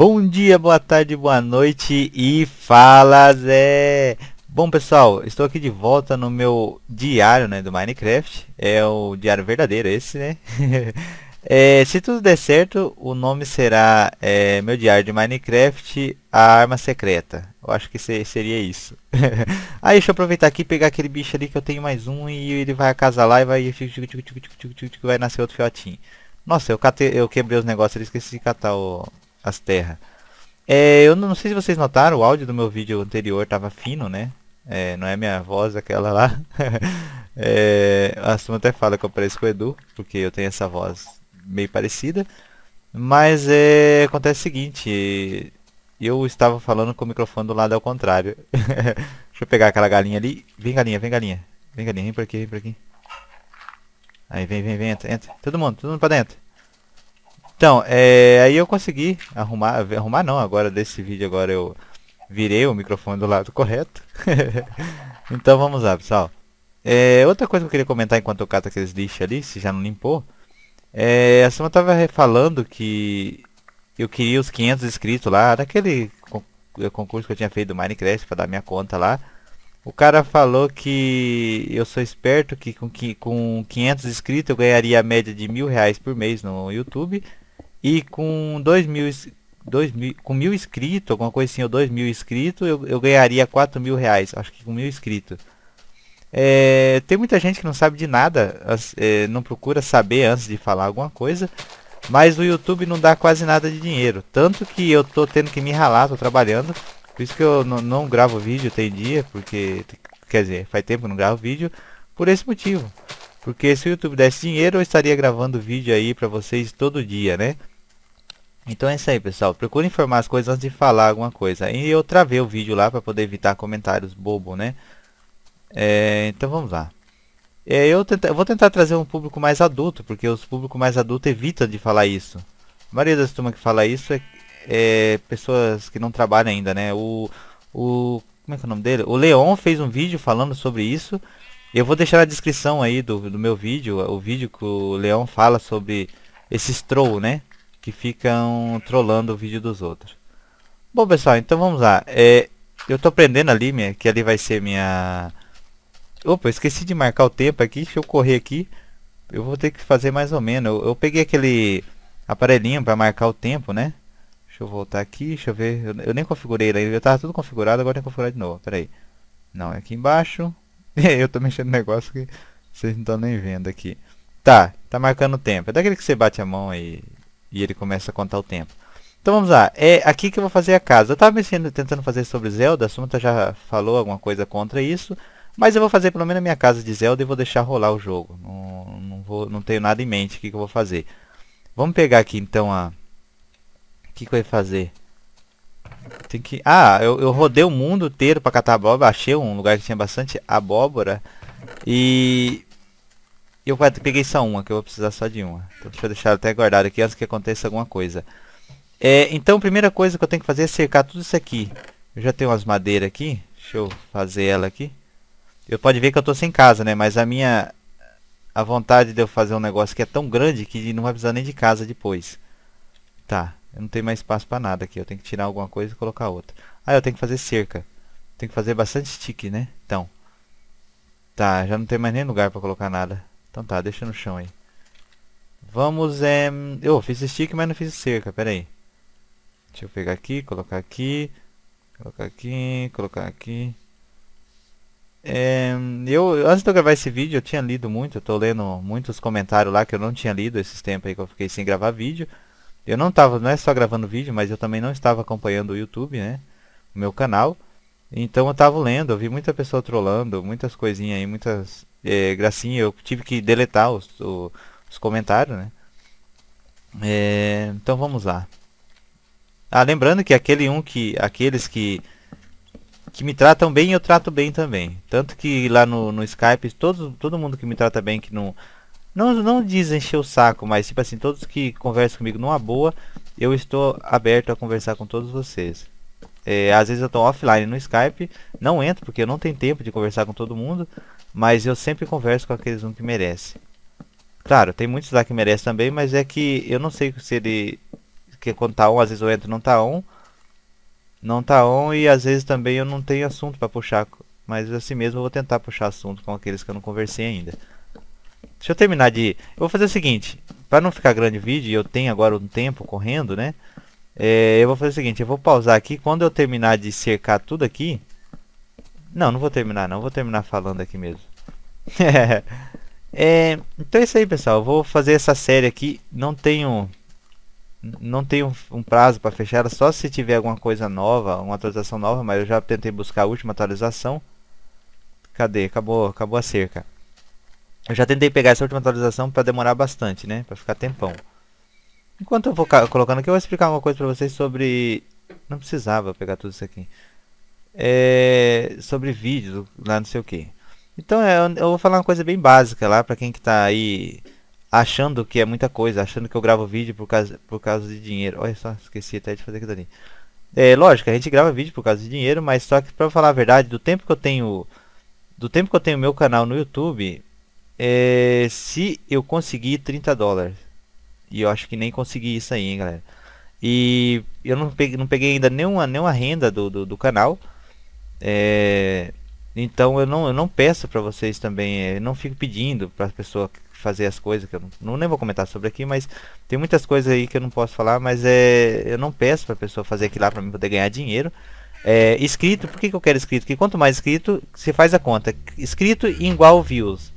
Bom dia, boa tarde, boa noite e fala Zé! Bom pessoal, estou aqui de volta no meu diário né, do Minecraft, é o diário verdadeiro esse né? é, se tudo der certo, o nome será é, meu diário de Minecraft, a arma secreta, eu acho que seria isso. Aí deixa eu aproveitar aqui e pegar aquele bicho ali que eu tenho mais um e ele vai acasalar e vai, vai nascer outro fiotinho. Nossa, eu, eu quebrei os negócios, esqueci de catar o as terras. É, eu não sei se vocês notaram, o áudio do meu vídeo anterior estava fino, né? É, não é minha voz aquela lá. é, a turma até fala que eu pareço com o Edu, porque eu tenho essa voz meio parecida. Mas é, acontece o seguinte, eu estava falando com o microfone do lado ao contrário. Deixa eu pegar aquela galinha ali. Vem galinha, vem galinha. Vem galinha, vem por aqui, vem por aqui. Aí vem, vem, vem, entra, entra. Todo mundo, todo mundo pra dentro. Então, é, aí eu consegui arrumar, arrumar não, agora desse vídeo agora eu virei o microfone do lado correto. então vamos lá, pessoal. É, outra coisa que eu queria comentar enquanto eu cato aqueles lixos ali, se já não limpou. É, a Suma tava falando que eu queria os 500 inscritos lá, daquele eh, concurso que eu tinha feito do Minecraft para dar minha conta lá. O cara falou que eu sou esperto, que com, que, com 500 inscritos eu ganharia a média de mil reais por mês no YouTube. E com dois mil, mil, com mil inscritos, alguma coisa assim, ou dois mil inscritos, eu, eu ganharia quatro mil reais. Acho que com mil inscritos. É, tem muita gente que não sabe de nada, é, não procura saber antes de falar alguma coisa. Mas o YouTube não dá quase nada de dinheiro. Tanto que eu tô tendo que me ralar, tô trabalhando. Por isso que eu não gravo vídeo tem dia, porque. Quer dizer, faz tempo que não gravo vídeo. Por esse motivo. Porque se o YouTube desse dinheiro, eu estaria gravando vídeo aí pra vocês todo dia, né? Então é isso aí, pessoal. Procure informar as coisas antes de falar alguma coisa. E eu travei o vídeo lá pra poder evitar comentários bobo, né? É, então vamos lá. É, eu, tenta, eu vou tentar trazer um público mais adulto, porque os públicos mais adultos evitam de falar isso. A maioria das turmas que fala isso é, é, pessoas que não trabalham ainda, né? O, o. Como é que é o nome dele? O Leon fez um vídeo falando sobre isso. Eu vou deixar na descrição aí do, do meu vídeo, o vídeo que o Leão fala sobre esses troll, né? Que ficam trollando o vídeo dos outros. Bom, pessoal, então vamos lá. É, eu tô aprendendo ali, minha, que ali vai ser minha... Opa, esqueci de marcar o tempo aqui, deixa eu correr aqui. Eu vou ter que fazer mais ou menos. Eu, eu peguei aquele aparelhinho para marcar o tempo, né? Deixa eu voltar aqui, deixa eu ver. Eu, eu nem configurei ele, eu tava tudo configurado, agora tem que configurar de novo, peraí. Não, é aqui embaixo. É, eu tô mexendo no negócio que vocês não estão nem vendo aqui. Tá, tá marcando o tempo. É daquele que você bate a mão e, e ele começa a contar o tempo. Então vamos lá, é aqui que eu vou fazer a casa. Eu tava mexendo, tentando fazer sobre Zelda, a Sumta já falou alguma coisa contra isso. Mas eu vou fazer pelo menos a minha casa de Zelda e vou deixar rolar o jogo. Não, não, vou, não tenho nada em mente o que, que eu vou fazer. Vamos pegar aqui então a... O que, que eu ia fazer? tem que... Ah, eu, eu rodei o mundo inteiro pra catar abóbora. Achei um lugar que tinha bastante abóbora. E... Eu peguei só uma, que eu vou precisar só de uma. Então deixa eu deixar até guardado aqui antes que aconteça alguma coisa. É, então, a primeira coisa que eu tenho que fazer é cercar tudo isso aqui. Eu já tenho umas madeiras aqui. Deixa eu fazer ela aqui. Eu pode ver que eu estou sem casa, né? Mas a minha... A vontade de eu fazer um negócio que é tão grande que não vai precisar nem de casa depois. Tá. Eu não tenho mais espaço para nada aqui. Eu tenho que tirar alguma coisa e colocar outra. Ah, eu tenho que fazer cerca. Tenho que fazer bastante stick, né? Então. Tá, já não tem mais nem lugar para colocar nada. Então tá, deixa no chão aí. Vamos, é... Eu fiz stick, mas não fiz cerca, pera aí. Deixa eu pegar aqui, colocar aqui. Colocar aqui, colocar aqui. É, eu, antes de eu gravar esse vídeo, eu tinha lido muito, eu tô lendo muitos comentários lá que eu não tinha lido esses tempos aí que eu fiquei sem gravar vídeo. Eu não estava, não é só gravando vídeo, mas eu também não estava acompanhando o YouTube, né? O meu canal. Então eu estava lendo, eu vi muita pessoa trolando, muitas coisinhas aí, muitas é, gracinhas. Eu tive que deletar os, os, os comentários, né? É, então vamos lá. Ah, lembrando que aquele um que aqueles que que me tratam bem eu trato bem também. Tanto que lá no, no Skype todo todo mundo que me trata bem que não não, não diz encher o saco, mas tipo assim, todos que conversam comigo numa boa, eu estou aberto a conversar com todos vocês. É, às vezes eu estou offline no Skype, não entro porque eu não tenho tempo de conversar com todo mundo, mas eu sempre converso com aqueles um que merece. Claro, tem muitos lá que merece também, mas é que eu não sei se ele que quando tá on, às vezes eu entro não tá on. Não tá on e às vezes também eu não tenho assunto para puxar, mas assim mesmo eu vou tentar puxar assunto com aqueles que eu não conversei ainda. Deixa eu terminar de... Eu vou fazer o seguinte. Para não ficar grande o vídeo, e eu tenho agora um tempo correndo, né? É, eu vou fazer o seguinte, eu vou pausar aqui. Quando eu terminar de cercar tudo aqui... Não, não vou terminar não. Vou terminar falando aqui mesmo. é, então é isso aí, pessoal. Eu vou fazer essa série aqui. Não tenho... Não tenho um prazo para fechar, só se tiver alguma coisa nova, uma atualização nova, mas eu já tentei buscar a última atualização. Cadê? Acabou, acabou a cerca. Eu já tentei pegar essa última atualização para demorar bastante, né? Para ficar tempão. Enquanto eu vou colocando aqui, eu vou explicar uma coisa para vocês sobre... Não precisava pegar tudo isso aqui. É... Sobre vídeo, lá não sei o que. Então é, eu vou falar uma coisa bem básica lá para quem que tá aí achando que é muita coisa, achando que eu gravo vídeo por causa, por causa de dinheiro. Olha só, esqueci até de fazer aquilo ali. É lógico, a gente grava vídeo por causa de dinheiro, mas só que pra falar a verdade, do tempo que eu tenho. Do tempo que eu tenho meu canal no YouTube, é, se eu conseguir 30 dólares. E eu acho que nem consegui isso aí, hein, galera. E eu não peguei, não peguei ainda nenhuma, nenhuma renda do, do, do canal. É, então eu não, eu não peço para vocês também, é, não fico pedindo para a pessoa fazer as coisas que eu não, não nem vou comentar sobre aqui, mas tem muitas coisas aí que eu não posso falar, mas é, eu não peço para a pessoa fazer aquilo lá para mim poder ganhar dinheiro. É, escrito, por que, que eu quero escrito? Que quanto mais escrito, você faz a conta. Escrito igual views.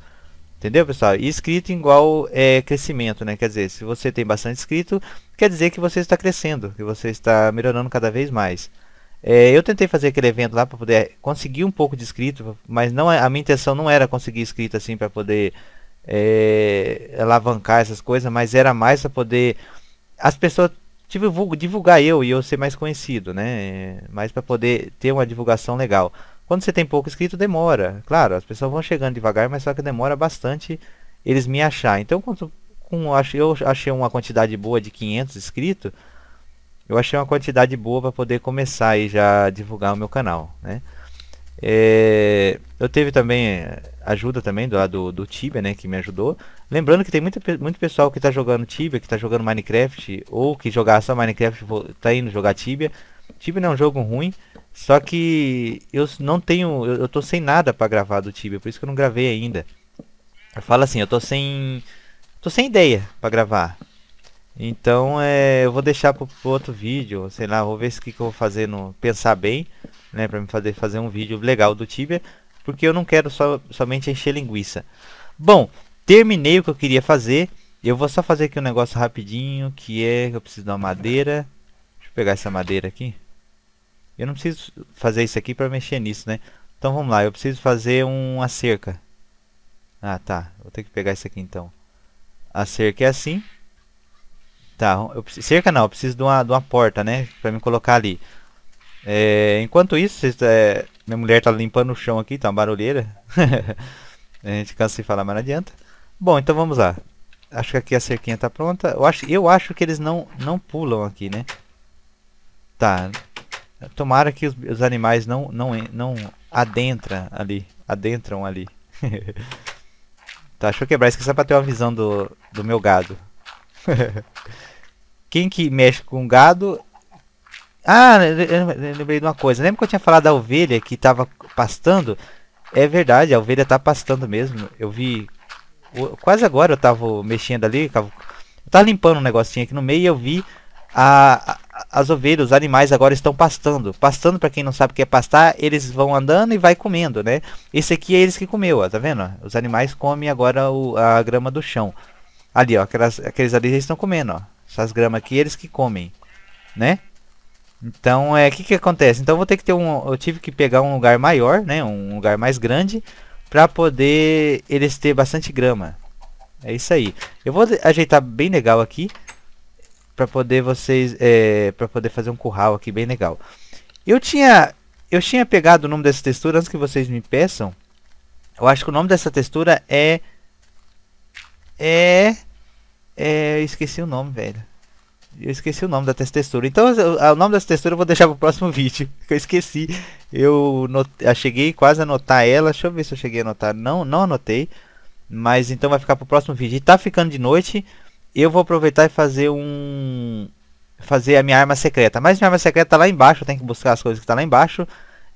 Entendeu, pessoal? E escrito igual é, crescimento, né? Quer dizer, se você tem bastante escrito, quer dizer que você está crescendo, que você está melhorando cada vez mais. É, eu tentei fazer aquele evento lá para poder conseguir um pouco de escrito, mas não é, a minha intenção não era conseguir escrito assim para poder é, alavancar essas coisas, mas era mais para poder as pessoas divulgar eu e eu ser mais conhecido, né? É, mas para poder ter uma divulgação legal. Quando você tem pouco inscrito, demora. Claro, as pessoas vão chegando devagar, mas só que demora bastante eles me achar. Então, quando eu achei uma quantidade boa de 500 inscritos, eu achei uma quantidade boa para poder começar e já divulgar o meu canal, né? É, eu teve também eh, ajuda também do, do Tibia, né, que me ajudou. Lembrando que tem muito, muito pessoal que está jogando Tibia, que está jogando Minecraft, ou que jogar só Minecraft, está indo jogar Tibia. Tibia não é um jogo ruim, só que eu não tenho. Eu, eu tô sem nada para gravar do Tibia, por isso que eu não gravei ainda. Eu falo assim, eu tô sem. tô sem ideia para gravar. Então é, eu vou deixar pro, pro, outro vídeo, sei lá, vou ver o que, que eu vou fazer no. Pensar bem, né? Pra me fazer, fazer um vídeo legal do Tibia. Porque eu não quero só, somente encher linguiça. Bom, terminei o que eu queria fazer. Eu vou só fazer aqui um negócio rapidinho, que é que eu preciso de uma madeira. Deixa eu pegar essa madeira aqui. Eu não preciso fazer isso aqui para mexer nisso, né? Então vamos lá, eu preciso fazer uma cerca. Ah, tá. Vou ter que pegar isso aqui então. A cerca é assim. Tá, eu, cerca não, eu preciso de uma, de uma porta, né? Pra me colocar ali. É, enquanto isso, vocês, é, minha mulher tá limpando o chão aqui, tá uma barulheira. a gente cansa de falar, mas não adianta. Bom, então vamos lá. Acho que aqui a cerquinha tá pronta. Eu acho, eu acho que eles não, não pulam aqui, né? Tá, Tomara que os, animais não, não, não adentra ali. Adentram ali. tá, deixa eu quebrar isso aqui só pra ter uma visão do, do meu gado. Quem que mexe com gado... Ah, eu lembrei de uma coisa. Lembra que eu tinha falado da ovelha que tava pastando? É verdade, a ovelha tá pastando mesmo. Eu vi... Quase agora eu tava mexendo ali, tava, eu tava limpando um negocinho aqui no meio e eu vi a, a, as ovelhas, os animais agora estão pastando. Pastando, para quem não sabe o que é pastar, eles vão andando e vai comendo, né? Esse aqui é eles que comeu, ó, tá vendo? Os animais comem agora o, a grama do chão. Ali, ó, aquelas, aqueles ali eles estão comendo, ó. Essas gramas aqui eles que comem, né? Então, é, o que que acontece? Então, vou ter que ter um, eu tive que pegar um lugar maior, né? Um lugar mais grande para poder eles ter bastante grama. É isso aí. Eu vou ajeitar bem legal aqui para poder vocês é, para poder fazer um curral aqui bem legal. Eu tinha eu tinha pegado o nome dessa textura antes que vocês me peçam. Eu acho que o nome dessa textura é é é esqueci o nome, velho. Eu esqueci o nome da textura. Então, o nome dessa textura eu vou deixar para o próximo vídeo. Que eu esqueci. Eu, not... cheguei quase a anotar ela. Deixa eu ver se eu cheguei a anotar. Não, não anotei. Mas então vai ficar para o próximo vídeo. E tá ficando de noite eu vou aproveitar e fazer um fazer a minha arma secreta. Mas minha arma secreta tá lá embaixo, eu tenho que buscar as coisas que tá lá embaixo.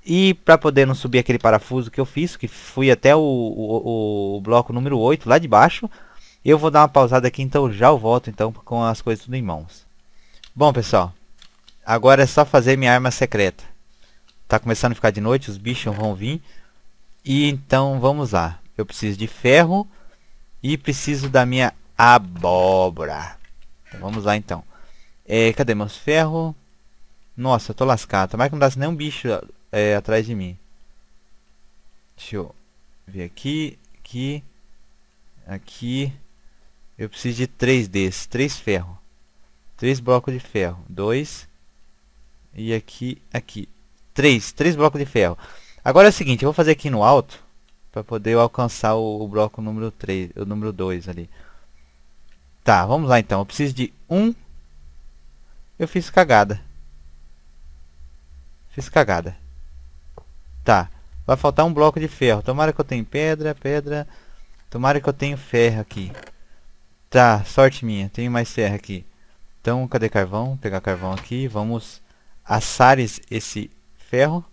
E para poder não subir aquele parafuso que eu fiz, que fui até o, o, o, bloco número 8 lá de baixo, eu vou dar uma pausada aqui, então já eu volto então com as coisas tudo em mãos. Bom pessoal, agora é só fazer minha arma secreta. Tá começando a ficar de noite, os bichos vão vir. E então vamos lá. Eu preciso de ferro e preciso da minha abóbora. Então, vamos lá então. É, cadê meus ferros? Nossa, eu tô lascado. Tomara que não dá nenhum bicho é, atrás de mim. Deixa eu ver aqui, aqui, aqui. Eu preciso de três desses, três ferros. Três blocos de ferro. Dois. E aqui, aqui. Três, três blocos de ferro. Agora é o seguinte, eu vou fazer aqui no alto. para poder alcançar o, o bloco número 3, o número 2 ali. Tá, vamos lá então. Eu preciso de um. Eu fiz cagada. Fiz cagada. Tá. Vai faltar um bloco de ferro. Tomara que eu tenha pedra, pedra. Tomara que eu tenha ferro aqui. Tá, sorte minha. Tenho mais ferro aqui. Então, cadê carvão? Vou pegar carvão aqui. Vamos assar esse ferro.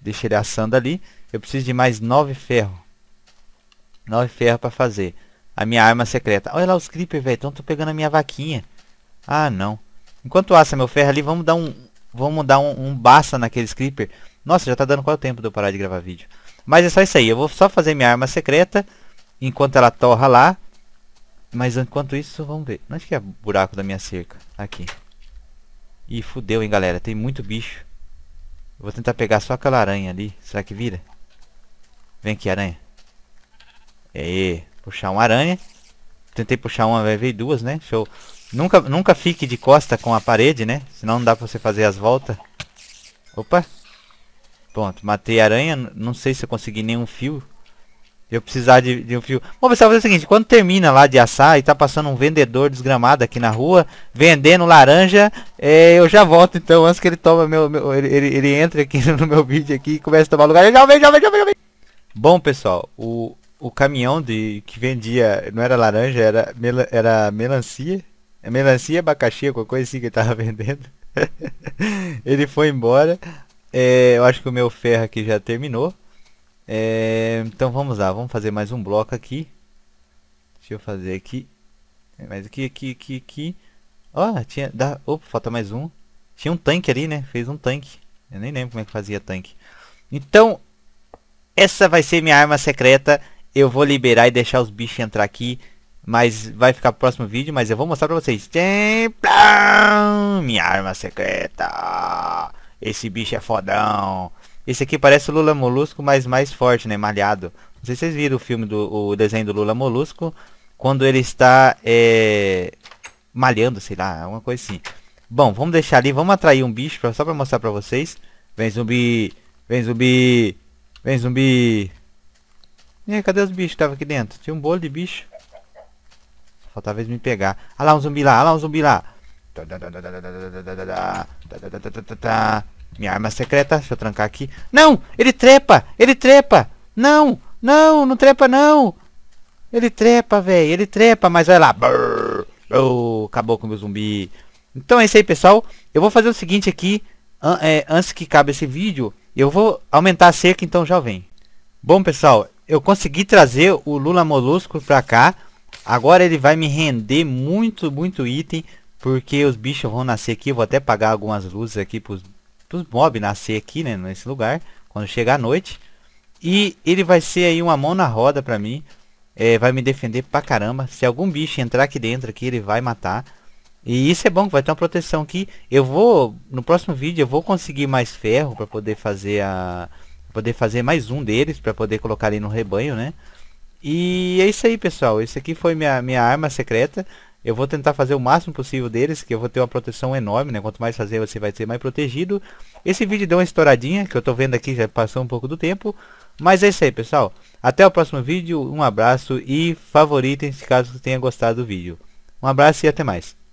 Deixa ele assando ali. Eu preciso de mais nove ferro. Nove ferro para fazer a minha arma secreta. Olha lá os creeper, velho. Então tô pegando a minha vaquinha. Ah, não. Enquanto assa meu ferro ali, vamos dar um... Vamos dar um, um baça naqueles creeper. Nossa, já tá dando qual o tempo de eu parar de gravar vídeo. Mas é só isso aí. Eu vou só fazer minha arma secreta. Enquanto ela torra lá. Mas enquanto isso, vamos ver. Onde que é o buraco da minha cerca? Aqui. Ih, fudeu, hein, galera. Tem muito bicho. Eu vou tentar pegar só aquela aranha ali. Será que vira? Vem aqui, aranha. É. Puxar uma aranha. Tentei puxar uma, veio duas, né? Show. Nunca, nunca fique de costa com a parede, né? Senão não dá pra você fazer as voltas. Opa. Pronto, matei a aranha. Não sei se eu consegui nenhum fio. Eu precisar de, de um fio. Bom, pessoal, fazer o seguinte. Quando termina lá de assar e tá passando um vendedor desgramado aqui na rua, vendendo laranja, é, eu já volto então, antes que ele toma meu... meu ele, ele, ele, entra aqui no meu vídeo aqui e comece a tomar lugar. Já vem, já vem, já vem, já vem. Bom, pessoal, o, o caminhão de que vendia, não era laranja, era, mel, era melancia. É melancia, abacaxi, qualquer coisa assim que ele tava vendendo. ele foi embora. É, eu acho que o meu ferro aqui já terminou. É, então vamos lá, vamos fazer mais um bloco aqui. Deixa eu fazer aqui. É, mais aqui, aqui, aqui, aqui. Ó, oh, tinha. Dá, opa, falta mais um. Tinha um tanque ali, né? Fez um tanque. Eu nem lembro como é que fazia tanque. Então, essa vai ser minha arma secreta. Eu vou liberar e deixar os bichos entrar aqui. Mas vai ficar pro próximo vídeo, mas eu vou mostrar pra vocês. Minha arma secreta. Esse bicho é fodão. Esse aqui parece o Lula Molusco, mas mais forte, né? Malhado. Não sei se vocês viram o filme do o desenho do Lula Molusco. Quando ele está é, malhando, sei lá, alguma coisa assim. Bom, vamos deixar ali, vamos atrair um bicho pra, só pra mostrar pra vocês. Vem zumbi, vem zumbi, vem zumbi. E cadê os bichos que estavam aqui dentro? Tinha um bolo de bicho. Faltava eles me pegar. Olha lá um zumbi lá, olha lá um zumbi lá. Minha arma secreta, deixa eu trancar aqui. Não! Ele trepa! Ele trepa! Não! Não, não trepa não! Ele trepa, velho, ele trepa, mas vai lá. oh, acabou com o meu zumbi. Então é isso aí, pessoal. Eu vou fazer o seguinte aqui, an é, antes que acabe esse vídeo, eu vou aumentar a cerca, então já vem. Bom, pessoal, eu consegui trazer o Lula Molusco pra cá. Agora ele vai me render muito, muito item. Porque os bichos vão nascer aqui. Eu vou até pagar algumas luzes aqui pros, pros mobs nascer aqui, né? Nesse lugar. Quando chegar a noite. E ele vai ser aí uma mão na roda pra mim. É, vai me defender pra caramba. Se algum bicho entrar aqui dentro aqui, ele vai matar. E isso é bom, vai ter uma proteção aqui. Eu vou, no próximo vídeo, eu vou conseguir mais ferro pra poder fazer a poder fazer mais um deles para poder colocar ele no rebanho, né? E é isso aí, pessoal. Esse aqui foi minha, minha arma secreta. Eu vou tentar fazer o máximo possível deles, que eu vou ter uma proteção enorme, né? Quanto mais fazer, você vai ser mais protegido. Esse vídeo deu uma estouradinha, que eu tô vendo aqui, já passou um pouco do tempo. Mas é isso aí, pessoal. Até o próximo vídeo, um abraço e favoritem se caso tenha gostado do vídeo. Um abraço e até mais.